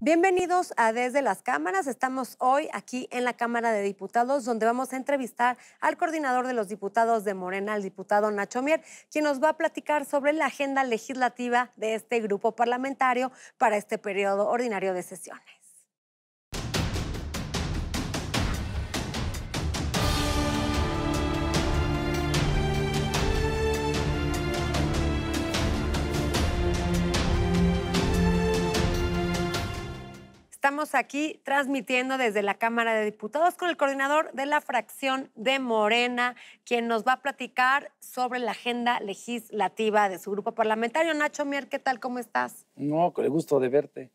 Bienvenidos a Desde las Cámaras. Estamos hoy aquí en la Cámara de Diputados, donde vamos a entrevistar al coordinador de los diputados de Morena, el diputado Nacho Mier, quien nos va a platicar sobre la agenda legislativa de este grupo parlamentario para este periodo ordinario de sesiones. Estamos aquí transmitiendo desde la Cámara de Diputados con el coordinador de la fracción de Morena, quien nos va a platicar sobre la agenda legislativa de su grupo parlamentario. Nacho Mier, ¿qué tal? ¿Cómo estás? No, con el gusto de verte.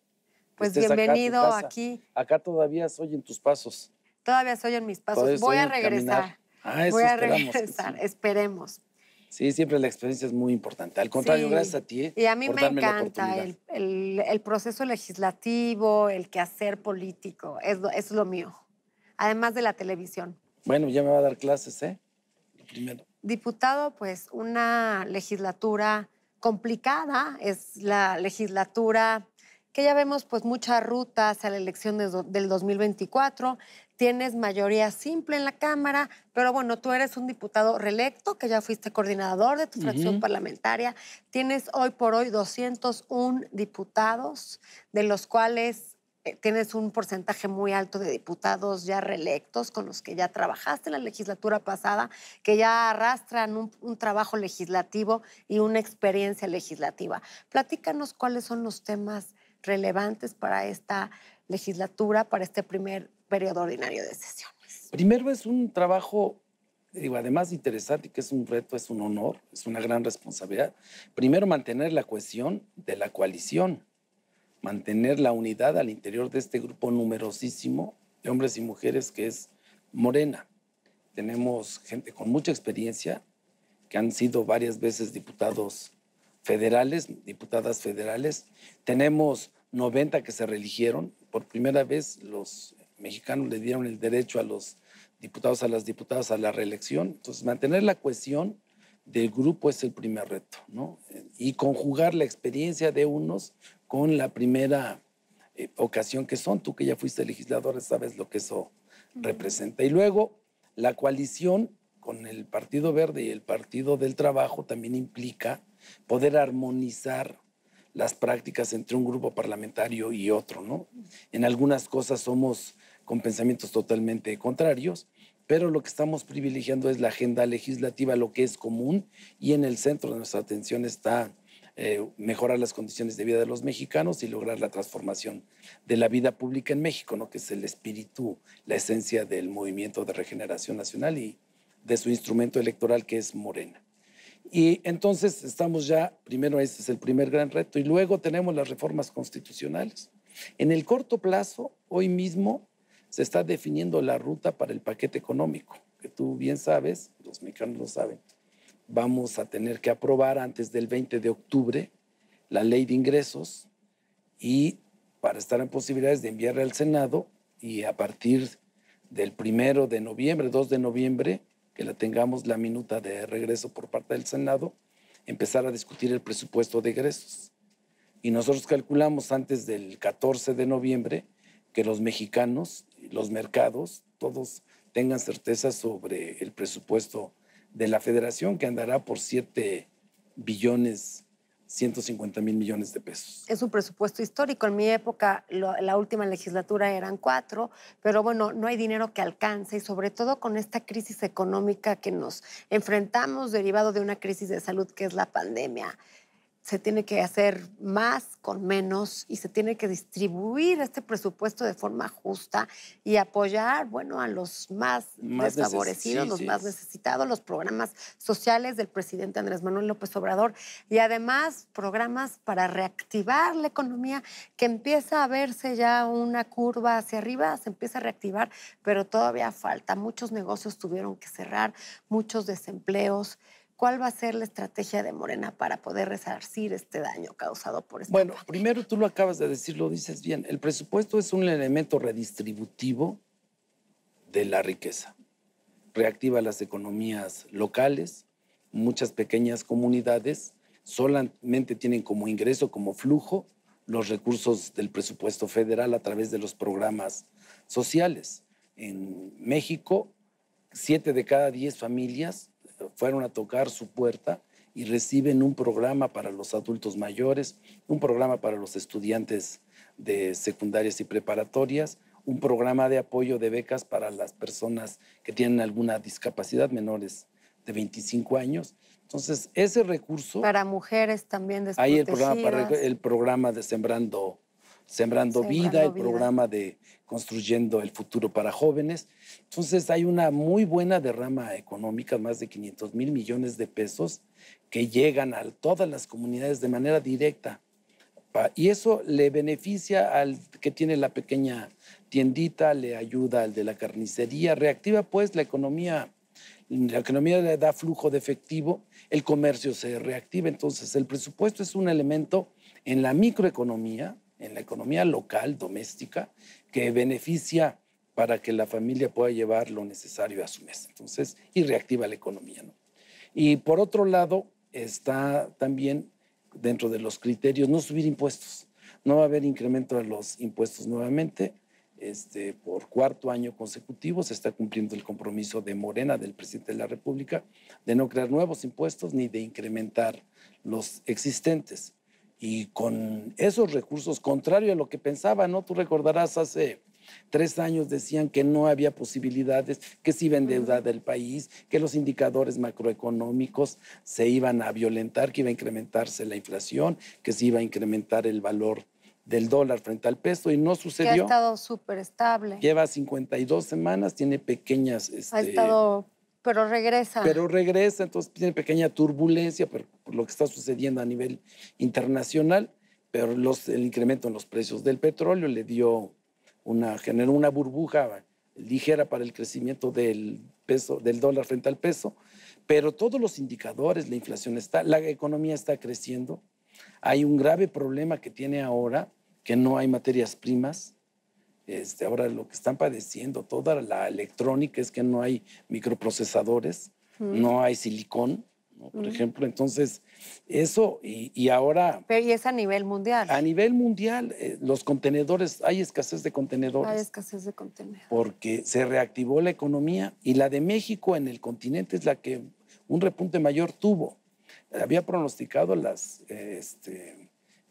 Pues bienvenido aquí. Acá todavía soy en tus pasos. Todavía soy en mis pasos. Ah, Voy a, regresar. Voy a regresar. Voy a regresar, esperemos. Sí, siempre la experiencia es muy importante. Al contrario, gracias a ti. y a mí me encanta el, el, proceso legislativo, el quehacer político, es lo, mío, además de la televisión. Bueno, ya me va a dar clases, ¿eh? Primero. Diputado, pues una legislatura complicada, es la legislatura que ya vemos pues muchas rutas a la elección del 2024 tienes mayoría simple en la Cámara, pero bueno, tú eres un diputado reelecto, que ya fuiste coordinador de tu fracción parlamentaria, tienes hoy por hoy 201 diputados, de los cuales eh, tienes un porcentaje muy alto de diputados ya reelectos, con los que ya trabajaste en la legislatura pasada, que ya arrastran un trabajo legislativo y una experiencia legislativa. Platícanos cuáles son los temas relevantes para esta legislatura, para este primer periodo ordinario de sesiones. Primero es un trabajo, digo, además interesante, que es un reto, es un honor, es una gran responsabilidad. Primero mantener la cohesión de la coalición, mantener la unidad al interior de este grupo numerosísimo de hombres y mujeres que es Morena. Tenemos gente con mucha experiencia, que han sido varias veces diputados federales, diputadas federales. Tenemos 90 que se religieron Por primera vez los mexicanos le dieron el derecho a los diputados, a las diputadas a la reelección. Entonces, mantener la cohesión del grupo es el primer reto, ¿no? Y conjugar la experiencia de unos con la primera eh, ocasión que son. Tú que ya fuiste legislador, sabes lo que eso representa. Y luego, la coalición con el Partido Verde y el Partido del Trabajo también implica poder armonizar las prácticas entre un grupo parlamentario y otro, ¿no? En algunas cosas somos con pensamientos totalmente contrarios, pero lo que estamos privilegiando es la agenda legislativa, lo que es común, y en el centro de nuestra atención está eh, mejorar las condiciones de vida de los mexicanos y lograr la transformación de la vida pública en México, ¿no? que es el espíritu, la esencia del movimiento de regeneración nacional y de su instrumento electoral que es Morena. Y entonces estamos ya, primero ese es el primer gran reto, y luego tenemos las reformas constitucionales. En el corto plazo, hoy mismo se está definiendo la ruta para el paquete económico, que tú bien sabes, los mexicanos lo saben. Vamos a tener que aprobar antes del 20 de octubre la ley de ingresos y para estar en posibilidades de enviarla al Senado y a partir del 1 de noviembre, 2 de noviembre, que la tengamos la minuta de regreso por parte del Senado, empezar a discutir el presupuesto de ingresos. Y nosotros calculamos antes del 14 de noviembre que los mexicanos los mercados todos tengan certeza sobre el presupuesto de la federación que andará por 7 billones 150 mil millones de pesos. Es un presupuesto histórico. En mi época, la última legislatura eran cuatro, pero bueno, no hay dinero que alcance y sobre todo con esta crisis económica que nos enfrentamos derivado de una crisis de salud que es la pandemia se tiene que hacer más con menos y se tiene que distribuir este presupuesto de forma justa y apoyar, bueno, a los más, desfavorecidos, los más necesitados, los programas sociales del presidente Andrés Manuel López Obrador y además programas para reactivar la economía que empieza a verse ya una curva hacia arriba, se empieza a reactivar, pero todavía falta. Muchos negocios tuvieron que cerrar, muchos desempleos. ¿Cuál va a ser la estrategia de Morena para poder resarcir este daño causado por esto? Bueno, primero tú lo acabas de decir, lo dices bien. El presupuesto es un elemento redistributivo de la riqueza. Reactiva las economías locales, muchas pequeñas comunidades solamente tienen como ingreso, como flujo, los recursos del presupuesto federal a través de los programas sociales. En México, siete de cada diez familias fueron a tocar su puerta y reciben un programa para los adultos mayores, un programa para los estudiantes de secundarias y preparatorias, un programa de apoyo de becas para las personas que tienen alguna discapacidad menores de 25 años. Entonces, ese recurso... Para mujeres también de Hay el programa, el programa de Sembrando, Sembrando, vida, el programa de construyendo el futuro para jóvenes. Entonces hay una muy buena derrama económica, más de 500 mil millones de pesos, que llegan a todas las comunidades de manera directa. Y eso le beneficia al que tiene la pequeña tiendita, le ayuda al de la carnicería, reactiva pues la economía, la economía le da flujo de efectivo, el comercio se reactiva, entonces el presupuesto es un elemento en la microeconomía, en la economía local, doméstica, que beneficia para que la familia pueda llevar lo necesario a su mesa. Entonces, y reactiva la economía. ¿no? Y por otro lado, está también dentro de los criterios no subir impuestos. No va a haber incremento de los impuestos nuevamente. Este, por cuarto año consecutivo se está cumpliendo el compromiso de Morena, del presidente de la República, de no crear nuevos impuestos ni de incrementar los existentes y con esos recursos, contrario a lo que pensaba, ¿no? Tú recordarás hace tres años decían que no había posibilidades, que se iba a endeudar del país, que los indicadores macroeconómicos se iban a violentar, que iba a incrementarse la inflación, que se iba a incrementar el valor del dólar frente al peso y no sucedió. ha estado súper estable. Lleva 52 semanas, tiene pequeñas... ha este, estado pero regresa. Pero regresa, entonces tiene pequeña turbulencia por, lo que está sucediendo a nivel internacional, pero los, el incremento en los precios del petróleo le dio una, generó una burbuja ligera para el crecimiento del peso, del dólar frente al peso, pero todos los indicadores, la inflación está, la economía está creciendo. Hay un grave problema que tiene ahora, que no hay materias primas, este, ahora lo que están padeciendo toda la electrónica es que no hay microprocesadores, no hay silicón, por ejemplo. Entonces, eso y, ahora... Pero y es a nivel mundial. A nivel mundial, eh, los contenedores, hay escasez de contenedores. Hay escasez de contenedores. Porque se reactivó la economía y la de México en el continente es la que un repunte mayor tuvo. Había pronosticado las... Eh, este,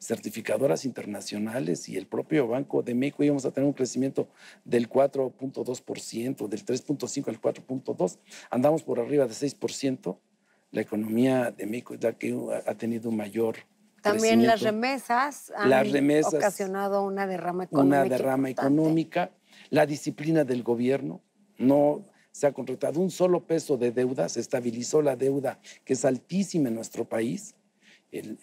certificadoras internacionales y el propio Banco de México íbamos a tener un crecimiento del 4.2%, del 3.5 al 4.2. Andamos por arriba de 6%. La economía de México la que ha tenido un mayor también las remesas han las ocasionado una derrama económica. Una derrama económica. La disciplina del gobierno. No se ha contratado un solo peso de deuda. Se estabilizó la deuda, que es altísima en nuestro país.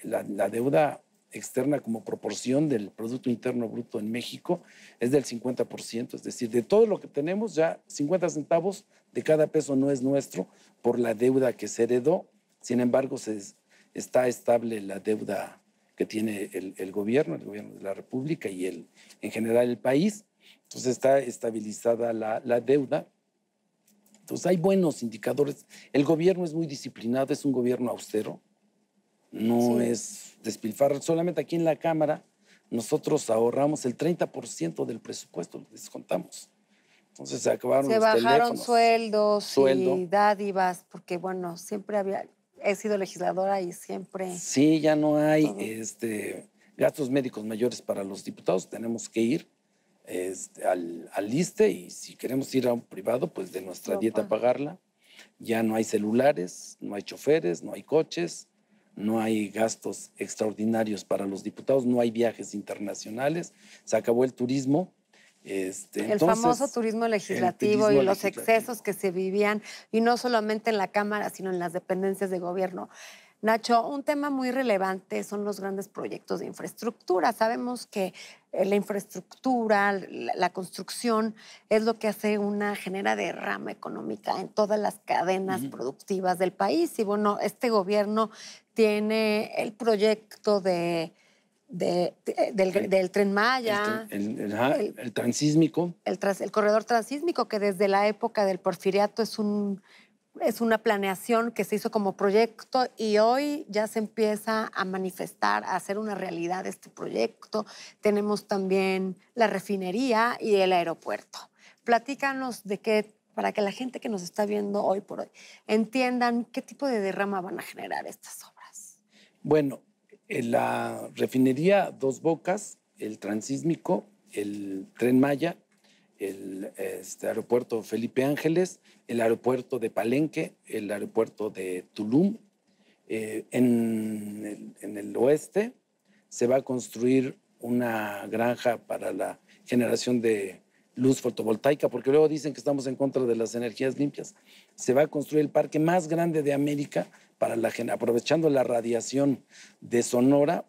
la, la, deuda externa como proporción del Producto Interno Bruto en México es del 50%, es decir, de todo lo que tenemos ya 50 centavos de cada peso no es nuestro por la deuda que se heredó, sin embargo se, está estable la deuda que tiene el, gobierno, el gobierno de la República y el, en general el país, entonces está estabilizada la deuda. Entonces hay buenos indicadores. El gobierno es muy disciplinado, es un gobierno austero, no es despilfarrar. Solamente aquí en la Cámara nosotros ahorramos el 30% del presupuesto, lo descontamos. Entonces se acabaron bajaron sueldos y dádivas, porque bueno, siempre había, he sido legisladora y siempre... Sí, ya no hay este, gastos médicos mayores para los diputados, tenemos que ir este, al, al y si queremos ir a un privado, pues de nuestra dieta pagarla. Ya no hay celulares, no hay choferes, no hay coches, no hay gastos extraordinarios para los diputados, no hay viajes internacionales, se acabó el turismo. Este, el famoso turismo legislativo y los excesos que se vivían, y no solamente en la Cámara, sino en las dependencias de gobierno. Nacho, un tema muy relevante son los grandes proyectos de infraestructura. Sabemos que eh, la infraestructura, la construcción es lo que hace una genera derrama económica en todas las cadenas productivas del país. Y bueno, este gobierno tiene el proyecto de, del, tren Maya. El, el transísmico. el, corredor transísmico, que desde la época del porfiriato es, un, es una planeación que se hizo como proyecto y hoy ya se empieza a manifestar, a hacer una realidad este proyecto. Tenemos también la refinería y el aeropuerto. Platícanos de qué para que la gente que nos está viendo hoy por hoy entiendan qué tipo de derrama van a generar estas obras. Bueno, en la refinería Dos Bocas, el Transísmico, el Tren Maya, el este, aeropuerto Felipe Ángeles, el aeropuerto de Palenque, el aeropuerto de Tulum. Eh, en el oeste se va a construir una granja para la generación de luz fotovoltaica, porque luego dicen que estamos en contra de las energías limpias. Se va a construir el parque más grande de América para la, aprovechando la radiación de Sonora,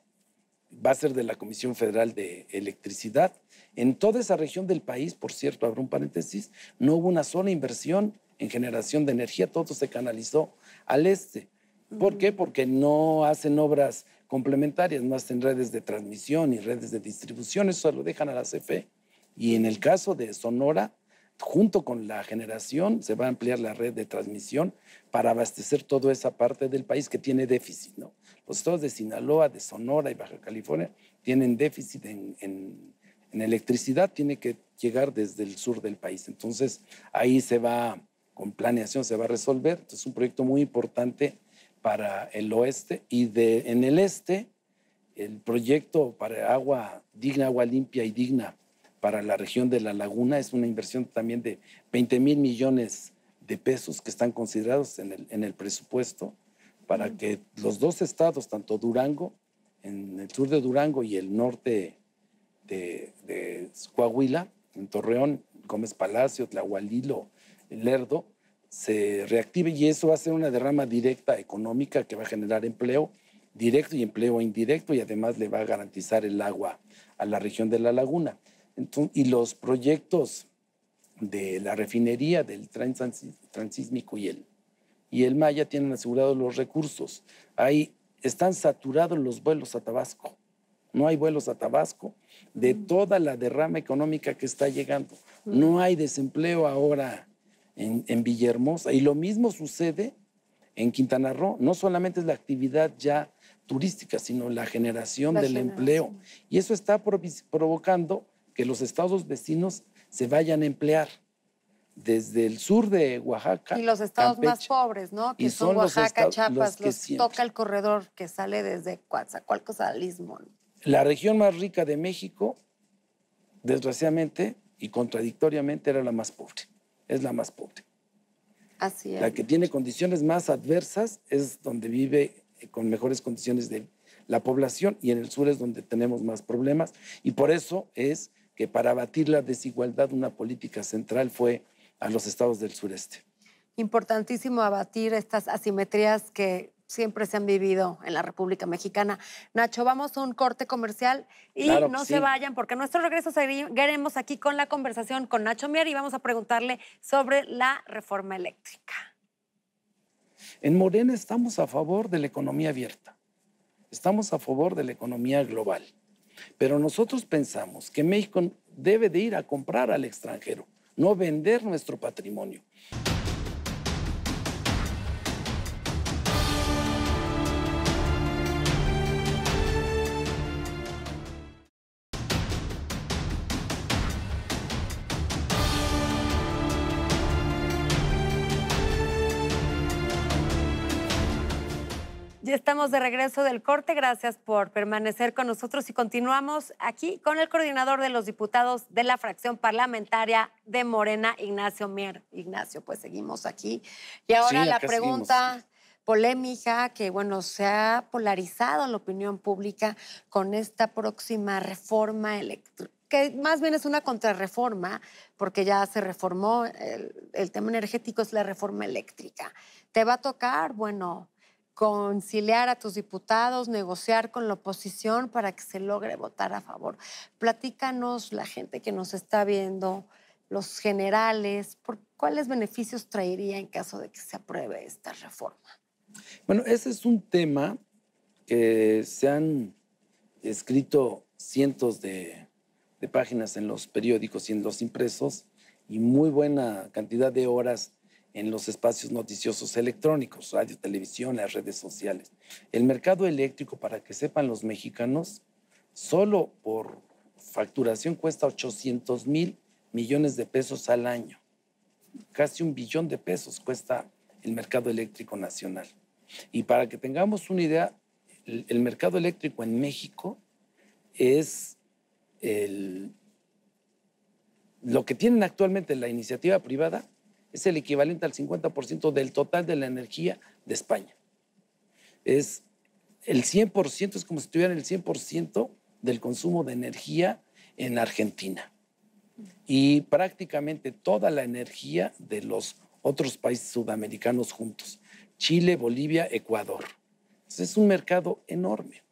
va a ser de la Comisión Federal de Electricidad. En toda esa región del país, por cierto, abro un paréntesis, no hubo una sola inversión en generación de energía, todo se canalizó al este. ¿Por qué? Porque no hacen obras complementarias, no hacen redes de transmisión y redes de distribución, eso lo dejan a la CFE. Y en el caso de Sonora, junto con la generación se va a ampliar la red de transmisión para abastecer toda esa parte del país que tiene déficit. ¿no? Los estados de Sinaloa, de Sonora y Baja California tienen déficit en, electricidad, tiene que llegar desde el sur del país. Entonces ahí se va, con planeación se va a resolver. Entonces es un proyecto muy importante para el oeste y de, en el este el proyecto para agua digna, agua limpia y digna para la región de La Laguna. Es una inversión también de 20 mil millones de pesos que están considerados en el, presupuesto para que los dos estados, tanto Durango, en el sur de Durango y el norte de, de Coahuila, en Torreón, Gómez Palacio, Tlahualilo, Lerdo, se reactive y eso va a ser una derrama directa económica que va a generar empleo directo y empleo indirecto y además le va a garantizar el agua a la región de la laguna y los proyectos de la refinería, del tren transísmico y el, y el Maya tienen asegurados los recursos. Ahí están saturados los vuelos a Tabasco. No hay vuelos a Tabasco de mm. toda la derrama económica que está llegando. Mm. No hay desempleo ahora en, en Villahermosa. Y lo mismo sucede en Quintana Roo. No solamente es la actividad ya turística, sino la generación del empleo. Y eso está provocando que los estados vecinos se vayan a emplear desde el sur de Oaxaca. Y los estados más pobres, ¿no? Que son, Oaxaca, Chiapas, los, que toca el corredor que sale desde Coatzacoalcos a Lismón. La región más rica de México, desgraciadamente y contradictoriamente, era la más pobre. Es la más pobre. Así es. La que tiene condiciones más adversas es donde vive eh, con mejores condiciones de la población y en el sur es donde tenemos más problemas. Y por eso es que para abatir la desigualdad una política central fue a los estados del sureste. Importantísimo abatir estas asimetrías que siempre se han vivido en la República Mexicana. Nacho, vamos a un corte comercial y no se vayan porque nuestro regreso seguiremos aquí con la conversación con Nacho Mier y vamos a preguntarle sobre la reforma eléctrica. En Morena estamos a favor de la economía abierta, estamos a favor de la economía global. Pero nosotros pensamos que México debe de ir a comprar al extranjero, no vender nuestro patrimonio. Estamos de regreso del corte. Gracias por permanecer con nosotros y continuamos aquí con el coordinador de los diputados de la fracción parlamentaria de Morena, Ignacio Mier. Ignacio, pues seguimos aquí. Y ahora la pregunta polémica que, bueno, se ha polarizado en la opinión pública con esta próxima reforma eléctrica, que más bien es una contrarreforma, porque ya se reformó el tema energético, es la reforma eléctrica. ¿Te va a tocar? Bueno, conciliar a tus diputados, negociar con la oposición para que se logre votar a favor. Platícanos, la gente que nos está viendo, los generales, por cuáles beneficios traería en caso de que se apruebe esta reforma. Bueno, ese es un tema que se han escrito cientos de páginas en los periódicos y en los impresos y muy buena cantidad de horas en los espacios noticiosos electrónicos, radio, televisión, las redes sociales. El mercado eléctrico, para que sepan los mexicanos, solo por facturación cuesta 800 mil millones de pesos al año. Casi un billón de pesos cuesta el mercado eléctrico nacional. Y para que tengamos una idea, el, mercado eléctrico en México es lo que tienen actualmente la iniciativa privada es el equivalente al 50% del total de la energía de España. Es el 100%, es como si tuvieran el 100% del consumo de energía en Argentina. Y prácticamente toda la energía de los otros países sudamericanos juntos. Chile, Bolivia, Ecuador. es un mercado enorme.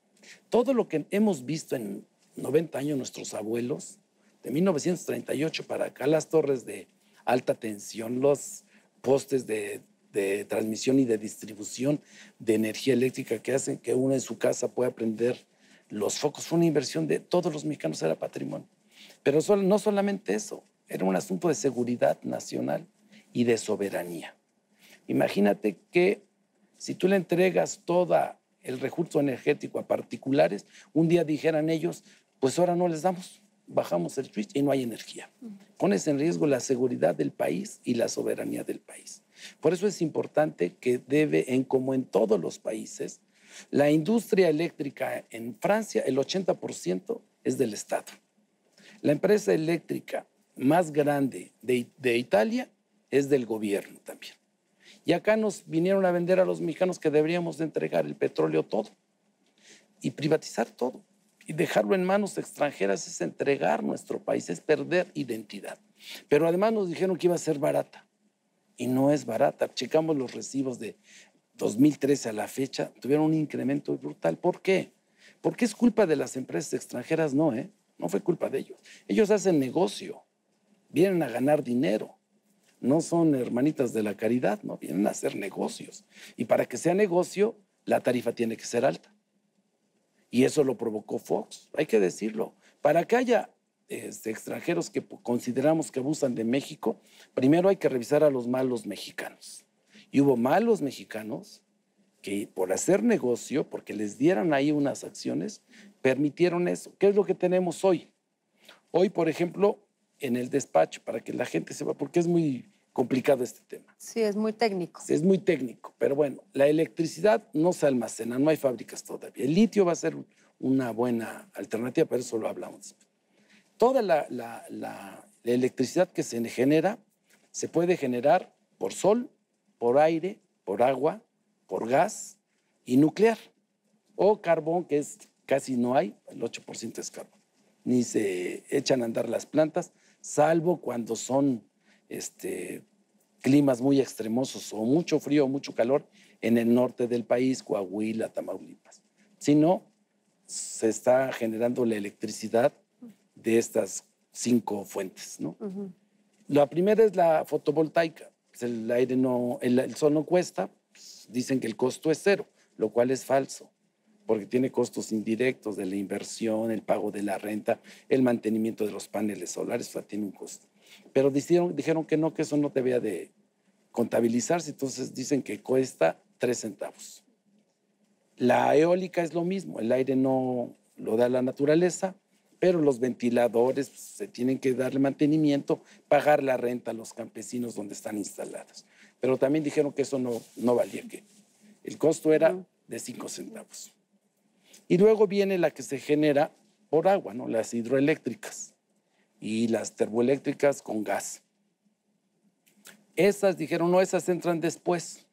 Todo lo que hemos visto en 90 años nuestros abuelos, de 1938 para acá, las torres de alta tensión, los postes de, transmisión y de distribución de energía eléctrica que hacen que uno en su casa pueda prender los focos. Fue una inversión de todos los mexicanos, era patrimonio. Pero no solamente eso, era un asunto de seguridad nacional y de soberanía. Imagínate que si tú le entregas todo el recurso energético a particulares, un día dijeran ellos, pues ahora no les damos bajamos el switch y no hay energía. Pones en riesgo la seguridad del país y la soberanía del país. Por eso es importante que debe, en, como en todos los países, la industria eléctrica en Francia, el 80% es del Estado. La empresa eléctrica más grande de, Italia es del gobierno también. Y acá nos vinieron a vender a los mexicanos que deberíamos entregar el petróleo todo y privatizar todo. Y dejarlo en manos extranjeras es entregar nuestro país, es perder identidad. Pero además nos dijeron que iba a ser barata. Y no es barata. Checamos los recibos de 2013 a la fecha, tuvieron un incremento brutal. ¿Por qué? Porque es culpa de las empresas extranjeras, no, ¿eh? No fue culpa de ellos. Ellos hacen negocio, vienen a ganar dinero. No son hermanitas de la caridad, no, vienen a hacer negocios. Y para que sea negocio, la tarifa tiene que ser alta. Y eso lo provocó Fox, hay que decirlo. Para que haya este, extranjeros que consideramos que abusan de México, primero hay que revisar a los malos mexicanos. Y hubo malos mexicanos que por hacer negocio, porque les dieran ahí unas acciones, permitieron eso. ¿Qué es lo que tenemos hoy? Hoy, por ejemplo, en el despacho, para que la gente sepa, porque es muy complicado este tema. Sí, es muy técnico. Es muy técnico, pero bueno, la electricidad no se almacena, no hay fábricas todavía. El litio va a ser una buena alternativa, pero eso lo hablamos. Toda la, electricidad que se genera se puede generar por sol, por aire, por agua, por gas y nuclear. O carbón, que es, casi no hay, el 8% es carbón. Ni se echan a andar las plantas, salvo cuando son este, climas muy extremosos o mucho frío mucho calor en el norte del país, Coahuila, Tamaulipas. Si no, se está generando la electricidad de estas cinco fuentes. ¿no? La primera es la fotovoltaica. Pues, el, aire no, el, sol no cuesta, pues, dicen que el costo es cero, lo cual es falso porque tiene costos indirectos de la inversión, el pago de la renta, el mantenimiento de los paneles solares, o sea, tiene un costo. Pero dijeron, que no, que eso no debía de contabilizarse, entonces dicen que cuesta tres centavos. La eólica es lo mismo, el aire no lo da la naturaleza, pero los ventiladores se tienen que darle mantenimiento, pagar la renta a los campesinos donde están instalados. Pero también dijeron que eso no, no valía, que el costo era de cinco centavos. Y luego viene la que se genera por agua, ¿no? las hidroeléctricas y las termoeléctricas con gas. Esas dijeron, no, esas entran después.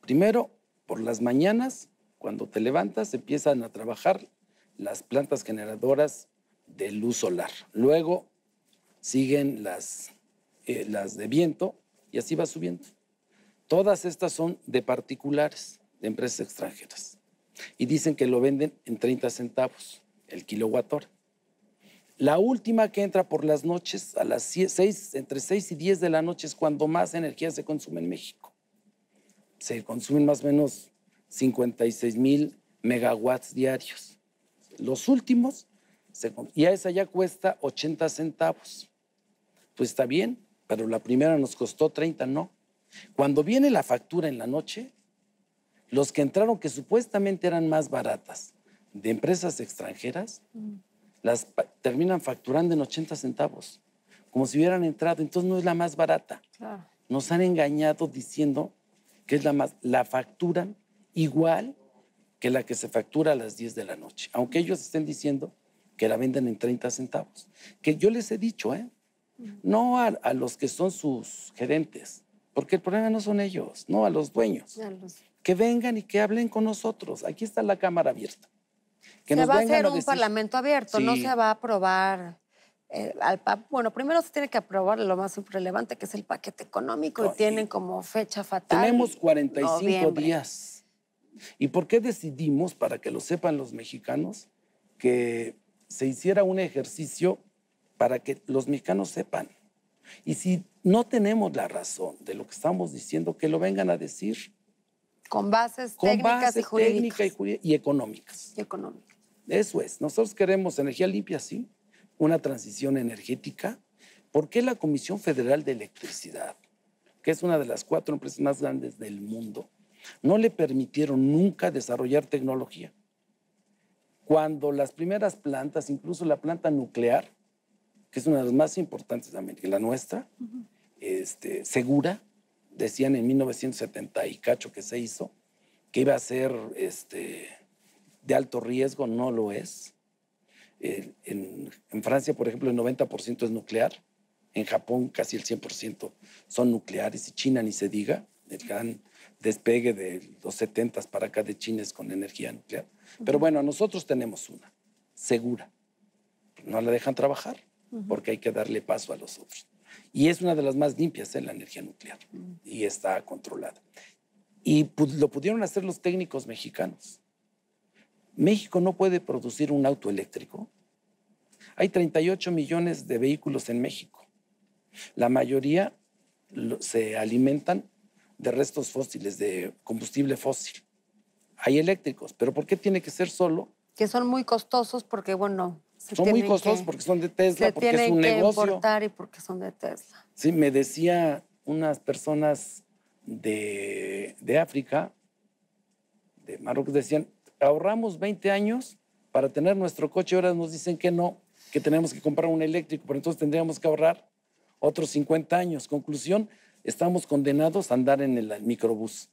Primero, por las mañanas, cuando te levantas, empiezan a trabajar las plantas generadoras de luz solar. Luego siguen las, eh, las de viento y así va subiendo. Todas estas son de particulares, de empresas extranjeras. Y dicen que lo venden en 30 centavos el kilowatt la última que entra por las noches, a las entre 6 y 10 de la noche es cuando más energía se consume en México. Se consumen más o menos 56 mil megawatts diarios. Los últimos, y a esa ya cuesta 80 centavos. Pues está bien, pero la primera nos costó 30, no. Cuando viene la factura en la noche, los que entraron que supuestamente eran más baratas de empresas extranjeras, mm las terminan facturando en 80 centavos, como si hubieran entrado. Entonces no es la más barata. Nos han engañado diciendo que es la más, la facturan igual que la que se factura a las 10 de la noche, aunque ellos estén diciendo que la venden en 30 centavos. Que yo les he dicho, ¿eh? no a, los que son sus gerentes, porque el problema no son ellos, no a los dueños. Que vengan y que hablen con nosotros. Aquí está la cámara abierta se va a hacer un parlamento abierto, no se va a aprobar. Eh, al bueno, primero se tiene que aprobar lo más relevante, que es el paquete económico, y tienen como fecha fatal. Tenemos 45 días. ¿Y por qué decidimos, para que lo sepan los mexicanos, que se hiciera un ejercicio para que los mexicanos sepan? Y si no tenemos la razón de lo que estamos diciendo, que lo vengan a decir. Con bases técnicas y jurídicas. económicas. Y económicas. Eso es, nosotros queremos energía limpia, sí, una transición energética. ¿Por qué la Comisión Federal de Electricidad, que es una de las cuatro empresas más grandes del mundo, no le permitieron nunca desarrollar tecnología? Cuando las primeras plantas, incluso la planta nuclear, que es una de las más importantes también América, la nuestra, este, segura, decían en 1970 y cacho que se hizo, que iba a ser este, de alto riesgo, no lo es. Eh, en, Francia, por ejemplo, el 90% es nuclear. En Japón, casi el 100% son nucleares. Y China, ni se diga, el gran despegue de los 70 para acá de China es con energía nuclear. Pero bueno, nosotros tenemos una, segura. No la dejan trabajar porque hay que darle paso a los otros. Y es una de las más limpias, en ¿eh? la energía nuclear, y está controlada. Y pues, lo pudieron hacer los técnicos mexicanos. México no puede producir un auto eléctrico. Hay 38 millones de vehículos en México. La mayoría se alimentan de restos fósiles, de combustible fósil. Hay eléctricos, pero ¿por qué tiene que ser solo? Que son muy costosos porque, bueno... son muy costosos porque son de Tesla, porque es un que importar y porque son de Tesla. Sí, me decía unas personas de, de África, de Marruecos, decían, ahorramos 20 años para tener nuestro coche, ahora nos dicen que no, que tenemos que comprar un eléctrico, pero entonces tendríamos que ahorrar otros 50 años. Conclusión, estamos condenados a andar en el microbús.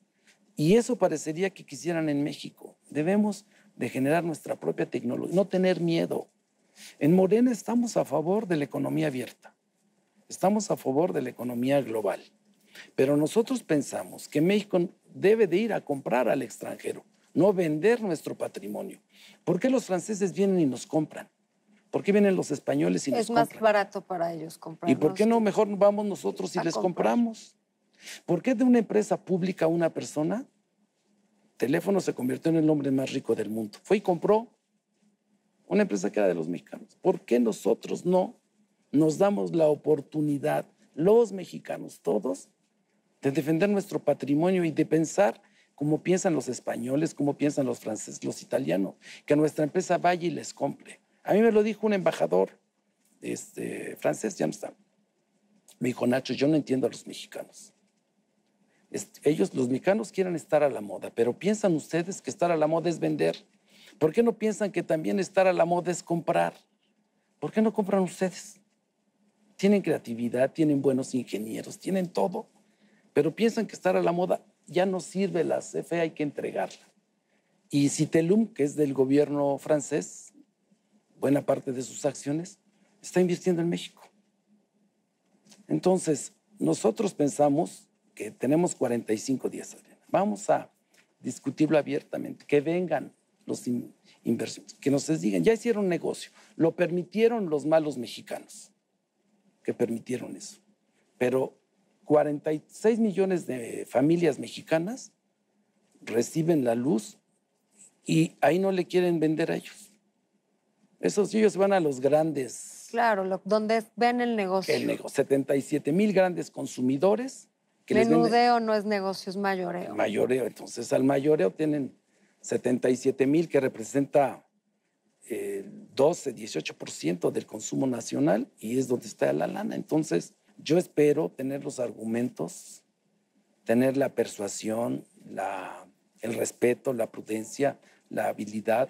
Y eso parecería que quisieran en México. Debemos de generar nuestra propia tecnología, no tener miedo. En Morena estamos a favor de la economía abierta, estamos a favor de la economía global, pero nosotros pensamos que México debe de ir a comprar al extranjero no vender nuestro patrimonio. ¿Por qué los franceses vienen y nos compran? ¿Por qué vienen los españoles y nos compran? Es más barato para ellos comprar. ¿Y por qué no mejor vamos nosotros y les compramos? ¿Por qué de una empresa pública una persona, teléfono se convirtió en el hombre más rico del mundo? Fue y compró una empresa que era de los mexicanos. ¿Por qué nosotros no nos damos la oportunidad, los mexicanos todos, de defender nuestro patrimonio y de pensar cómo piensan los españoles, cómo piensan los franceses, los italianos, que nuestra empresa vaya y les compre. A mí me lo dijo un embajador este, francés, ya Me dijo, Nacho, yo no entiendo a los mexicanos. ellos, los mexicanos, quieren estar a la moda, pero piensan ustedes que estar a la moda es vender. ¿Por qué no piensan que también estar a la moda es comprar? ¿Por qué no compran ustedes? Tienen creatividad, tienen buenos ingenieros, tienen todo, pero piensan que estar a la moda ya no sirve la CFE, hay que entregarla. Y Citelum, que es del gobierno francés, buena parte de sus acciones, está invirtiendo en México. Entonces, nosotros pensamos que tenemos 45 días, Vamos a discutirlo abiertamente, que vengan los inversores, que nos digan, ya hicieron negocio, lo permitieron los malos mexicanos, que permitieron eso. Pero 46 millones de familias mexicanas reciben la luz y ahí no le quieren vender a ellos. Esos ellos van a los grandes. Claro, donde ven el negocio. El negocio. 77 mil grandes consumidores. Que Menudeo no es negocio, es mayoreo. mayoreo. Entonces, al mayoreo tienen 77 mil que representa 12, eh, 18% del consumo nacional y es donde está la lana. Entonces, yo espero tener los argumentos, tener la persuasión, el respeto, la prudencia, la habilidad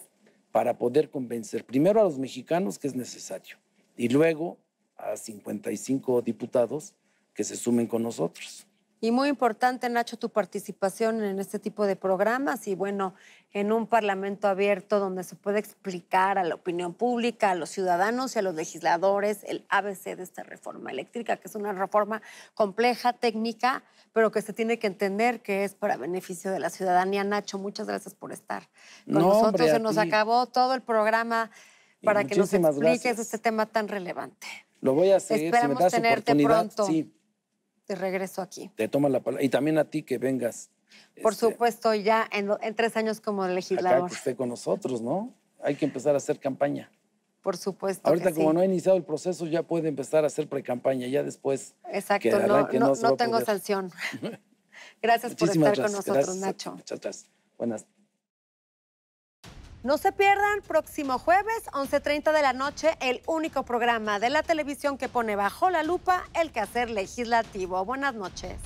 para poder convencer primero a los mexicanos que es necesario y luego a 55 diputados que se sumen con nosotros. Y muy importante, Nacho, tu participación en este tipo de programas y bueno, en un Parlamento abierto donde se puede explicar a la opinión pública, a los ciudadanos y a los legisladores el ABC de esta reforma eléctrica, que es una reforma compleja, técnica, pero que se tiene que entender que es para beneficio de la ciudadanía. Nacho, muchas gracias por estar con nosotros. se nos acabó todo el programa para que nos expliques este tema tan relevante. Lo voy a hacer. Esperamos tenerte pronto. Te regreso aquí. Te toma la palabra. Y también a ti que vengas. Por este, supuesto, ya en, tres años como legislador. Acá esté con nosotros, ¿no? Hay que empezar a hacer campaña. Por supuesto. Ahorita, como no ha iniciado el proceso, ya puede empezar a hacer pre-campaña, ya después. Exacto, no, tengo sanción. gracias por estar con nosotros, Nacho. Muchas gracias. Buenas no se pierdan próximo jueves 11.30 de la noche el único programa de la televisión que pone bajo la lupa el quehacer legislativo. Buenas noches.